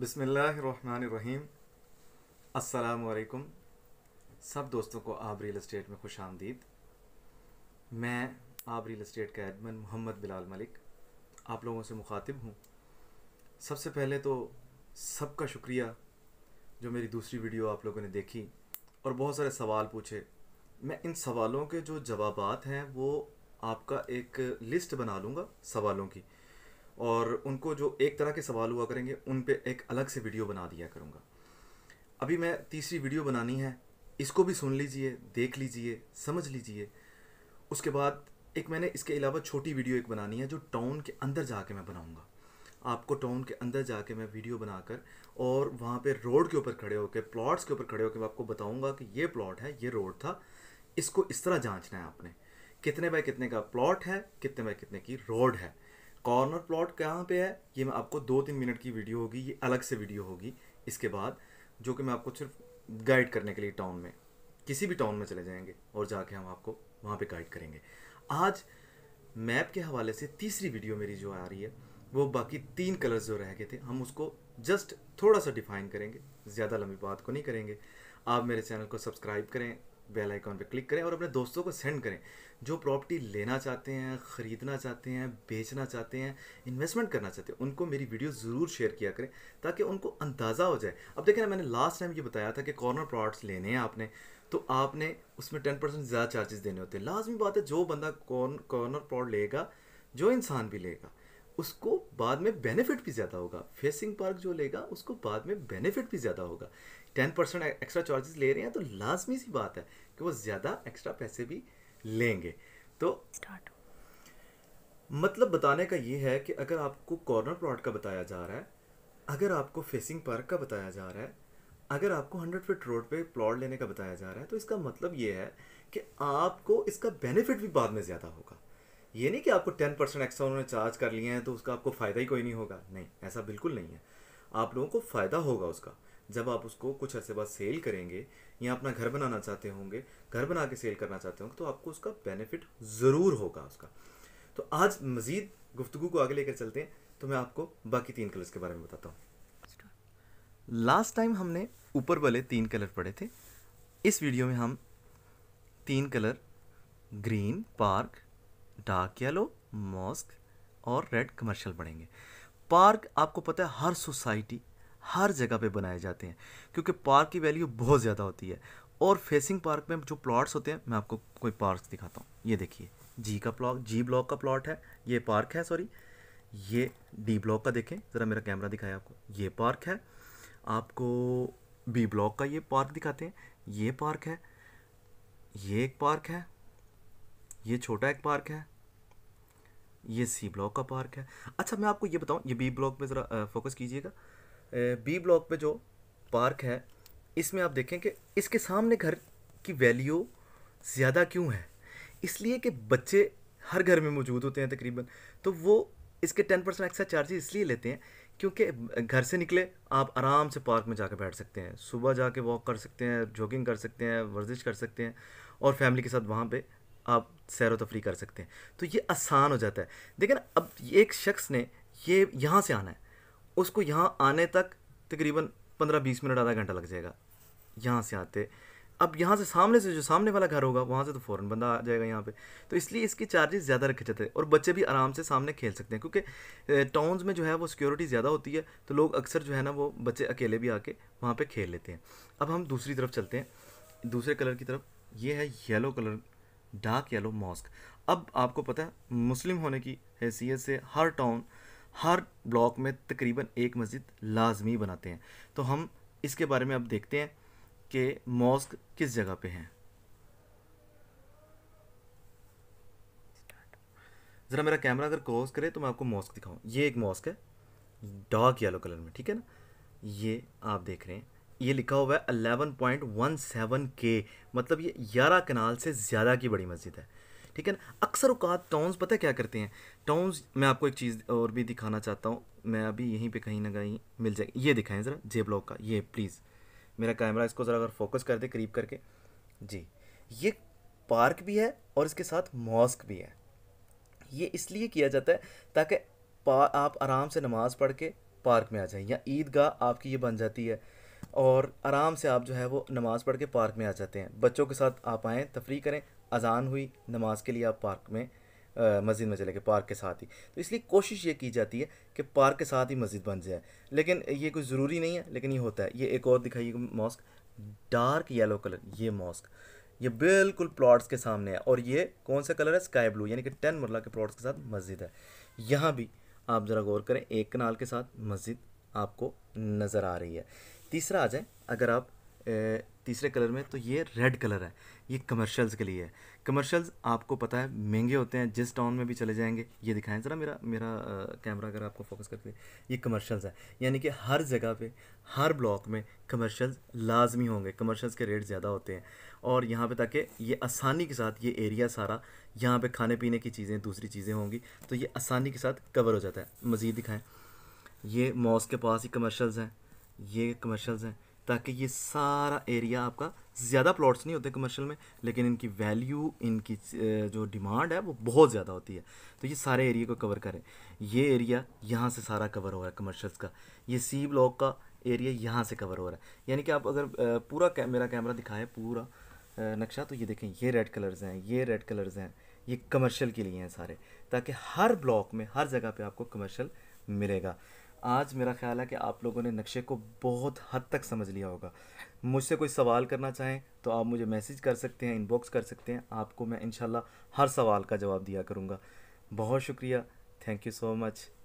बिसमीम असलकुम सब दोस्तों को आप रियल इस्टेट में खुश आमदीद मैं आप रियल इस्टेट का एडमन मोहम्मद बिलाल मलिक आप लोगों से मुखातिब हूँ सबसे पहले तो सबका शुक्रिया जो मेरी दूसरी वीडियो आप लोगों ने देखी और बहुत सारे सवाल पूछे मैं इन सवालों के जो जवाब हैं वो आपका एक लिस्ट बना लूँगा सवालों की और उनको जो एक तरह के सवाल हुआ करेंगे उन पर एक अलग से वीडियो बना दिया करूँगा अभी मैं तीसरी वीडियो बनानी है इसको भी सुन लीजिए देख लीजिए समझ लीजिए उसके बाद एक मैंने इसके अलावा छोटी वीडियो एक बनानी है जो टाउन के अंदर जाके मैं बनाऊँगा आपको टाउन के अंदर जाके मैं वीडियो बनाकर और वहाँ पे रोड के ऊपर खड़े होकर प्लॉट्स के ऊपर खड़े होकर मैं आपको बताऊँगा कि ये प्लॉट है ये रोड था इसको इस तरह जांचना है आपने कितने बाय कितने का प्लॉट है कितने बाय कितने की रोड है कॉर्नर प्लॉट कहाँ पे है ये मैं आपको दो तीन मिनट की वीडियो होगी ये अलग से वीडियो होगी इसके बाद जो कि मैं आपको सिर्फ गाइड करने के लिए टाउन में किसी भी टाउन में चले जाएंगे और जाके हम आपको वहाँ पे गाइड करेंगे आज मैप के हवाले से तीसरी वीडियो मेरी जो आ रही है वो बाकी तीन कलर्स जो रह गए थे हम उसको जस्ट थोड़ा सा डिफाइन करेंगे ज़्यादा लंबी बात को नहीं करेंगे आप मेरे चैनल को सब्सक्राइब करें बेल आइकॉन पर क्लिक करें और अपने दोस्तों को सेंड करें जो प्रॉपर्टी लेना चाहते हैं ख़रीदना चाहते हैं बेचना चाहते हैं इन्वेस्टमेंट करना चाहते हैं उनको मेरी वीडियो ज़रूर शेयर किया करें ताकि उनको अंदाज़ा हो जाए अब देखें ना मैंने लास्ट टाइम ये बताया था कि कॉर्नर प्लॉट्स लेने हैं आपने तो आपने उसमें टेन परसेंट ज़्यादा चार्जेस देने होते हैं लाजमी बात है जो बंदा कॉर्नर प्लाट लेगा जो इंसान भी लेगा उसको बाद में बेनिफिट भी ज़्यादा होगा फेसिंग पार्क जो लेगा उसको बाद में बेनिफिट भी ज़्यादा होगा टेन परसेंट एक्स्ट्रा चार्जेस ले रहे हैं तो लाजमी सी बात है कि वो ज़्यादा एक्स्ट्रा पैसे भी लेंगे तो Start. मतलब बताने का ये है कि अगर आपको कॉर्नर प्लॉट का बताया जा रहा है अगर आपको फेसिंग पार्क का बताया जा रहा है अगर आपको हंड्रेड फिट रोड पे प्लॉट लेने का बताया जा रहा है तो इसका मतलब ये है कि आपको इसका बेनिफिट भी बाद में ज़्यादा होगा ये नहीं कि आपको टेन परसेंट एक्स्ट्रा उन्होंने चार्ज कर लिए हैं तो उसका आपको फ़ायदा ही कोई नहीं होगा नहीं ऐसा बिल्कुल नहीं है आप लोगों को फ़ायदा होगा उसका जब आप उसको कुछ अर्से बाद सेल करेंगे या अपना घर बनाना चाहते होंगे घर बना के सेल करना चाहते होंगे तो आपको उसका बेनिफिट ज़रूर होगा उसका तो आज मज़ीद गुफ्तु को आगे लेकर चलते हैं तो मैं आपको बाकी तीन कलर्स के बारे में बताता हूँ लास्ट टाइम हमने ऊपर वाले तीन कलर पढ़े थे इस वीडियो में हम तीन colour green park dark yellow mosque और रेड कमर्शियल पढ़ेंगे पार्क आपको पता है हर सोसाइटी हर जगह पे बनाए जाते हैं क्योंकि पार्क की वैल्यू बहुत ज़्यादा होती है और फेसिंग पार्क में जो प्लॉट्स होते हैं मैं आपको कोई पार्क दिखाता हूँ ये देखिए जी का प्लॉक जी ब्लॉक का प्लॉट है ये पार्क है सॉरी ये डी ब्लॉक का देखें ज़रा मेरा कैमरा दिखाया आपको ये पार्क है आपको बी ब्लॉक का ये पार्क दिखाते हैं ये पार्क है ये एक पार्क है ये छोटा एक पार्क है ये सी ब्लॉक का पार्क है अच्छा मैं आपको ये बताऊँ ये बी ब्लॉक में ज़रा फोकस कीजिएगा बी ब्लॉक पे जो पार्क है इसमें आप देखें कि इसके सामने घर की वैल्यू ज़्यादा क्यों है इसलिए कि बच्चे हर घर में मौजूद होते हैं तकरीबन तो वो इसके टेन परसेंट एक्स्ट्रा चार्जेस इसलिए लेते हैं क्योंकि घर से निकले आप आराम से पार्क में जाकर बैठ सकते हैं सुबह जाके वॉक कर सकते हैं जॉगिंग कर सकते हैं वर्जिश कर सकते हैं और फैमिली के साथ वहाँ पर आप सैर तफरी कर सकते हैं तो ये आसान हो जाता है देखिए अब एक शख्स ने ये यहाँ से आना है उसको यहाँ आने तक तकरीबन पंद्रह बीस मिनट आधा घंटा लग जाएगा यहाँ से आते अब यहाँ से सामने से जो सामने वाला घर होगा वहाँ से तो फ़ौरन बंदा आ जाएगा यहाँ पे तो इसलिए इसके चार्जेस ज़्यादा रखे जाते हैं और बच्चे भी आराम से सामने खेल सकते हैं क्योंकि टाउन्स में जो है वो सिक्योरिटी ज़्यादा होती है तो लोग अक्सर जो है ना वो बच्चे अकेले भी आके वहाँ पर खेल लेते हैं अब हम दूसरी तरफ चलते हैं दूसरे कलर की तरफ ये है yellow colour dark yellow mosque अब आपको पता है मुस्लिम होने की हैसियत से हर टाउन हर ब्लॉक में तकरीबन एक मस्जिद लाजमी बनाते हैं तो हम इसके बारे में अब देखते हैं कि मॉस्क किस जगह पे हैं ज़रा मेरा कैमरा अगर क्रॉस करे तो मैं आपको मॉस्क दिखाऊं ये एक मॉस्क है डार्क येलो कलर में ठीक है ना ये आप देख रहे हैं ये लिखा हुआ है 11.17 के मतलब ये ग्यारह कनाल से ज़्यादा की बड़ी मस्जिद है ठीक है ना अक्सर अवकात टाउन्स पता क्या करते हैं टाउन्स मैं आपको एक चीज़ और भी दिखाना चाहता हूँ मैं अभी यहीं पे कहीं ना कहीं मिल जाएगी ये दिखाएं ज़रा जे ब्लॉक का ये प्लीज़ मेरा कैमरा इसको ज़रा अगर फोकस कर दे करीब करके जी ये पार्क भी है और इसके साथ मॉस्क भी है ये इसलिए किया जाता है ताकि आप आराम से नमाज़ पढ़ के पार्क में आ जाएं या ईदगाह आपकी ये बन जाती है और आराम से आप जो है वो नमाज़ पढ़ के पार्क में आ जाते हैं बच्चों के साथ आप आएँ तफरी करें अज़ान हुई नमाज के लिए आप पार्क में मस्जिद में चले गए पार्क के साथ ही तो इसलिए कोशिश ये की जाती है कि पार्क के साथ ही मस्जिद बन जाए लेकिन ये कोई ज़रूरी नहीं है लेकिन ये होता है ये एक और दिखाइए मॉस्क डार्क येलो कलर ये मॉस्क ये बिल्कुल प्लॉट्स के सामने है और ये कौन सा कलर है स्काई ब्लू यानी कि टेन मरला के प्लॉट्स के साथ मस्जिद है यहाँ भी आप ज़रा गौर करें एक कनाल के साथ मस्जिद आपको नज़र आ रही है तीसरा आ जाए अगर आप तीसरे कलर में तो ये रेड कलर है ये कमर्शियल्स के लिए है कमर्शियल्स आपको पता है महंगे होते हैं जिस टाउन में भी चले जाएंगे ये दिखाएं ज़रा मेरा मेरा कैमरा अगर आपको फोकस करके ये कमर्शियल्स है यानी कि हर जगह पे हर ब्लॉक में कमर्शियल्स लाजमी होंगे कमर्शियल्स के रेट ज़्यादा होते हैं और यहाँ पे ताकि ये आसानी के साथ ये एरिया सारा यहाँ पर खाने पीने की चीज़ें दूसरी चीज़ें होंगी तो ये आसानी के साथ कवर हो जाता है मज़ीद दिखाएँ ये मॉस के पास ही कमर्शल्स हैं ये कमर्शल्स हैं ताकि ये सारा एरिया आपका ज़्यादा प्लॉट्स नहीं होते कमर्शियल में लेकिन इनकी वैल्यू इनकी जो डिमांड है वो बहुत ज़्यादा होती है तो ये सारे एरिए को कवर करें ये एरिया यहाँ से सारा कवर हो रहा है कमर्शल्स का ये सी ब्लॉक का एरिया यहाँ से कवर हो रहा है यानी कि आप अगर पूरा कै, मेरा कैमरा दिखाए पूरा नक्शा तो ये देखें ये रेड कलर्स हैं ये रेड कलर्स हैं ये कमर्शियल के लिए हैं सारे ताकि हर ब्लॉक में हर जगह पे आपको कमर्शियल मिलेगा आज मेरा ख्याल है कि आप लोगों ने नक्शे को बहुत हद तक समझ लिया होगा मुझसे कोई सवाल करना चाहें तो आप मुझे मैसेज कर सकते हैं इनबॉक्स कर सकते हैं आपको मैं इन हर सवाल का जवाब दिया करूँगा बहुत शुक्रिया थैंक यू सो मच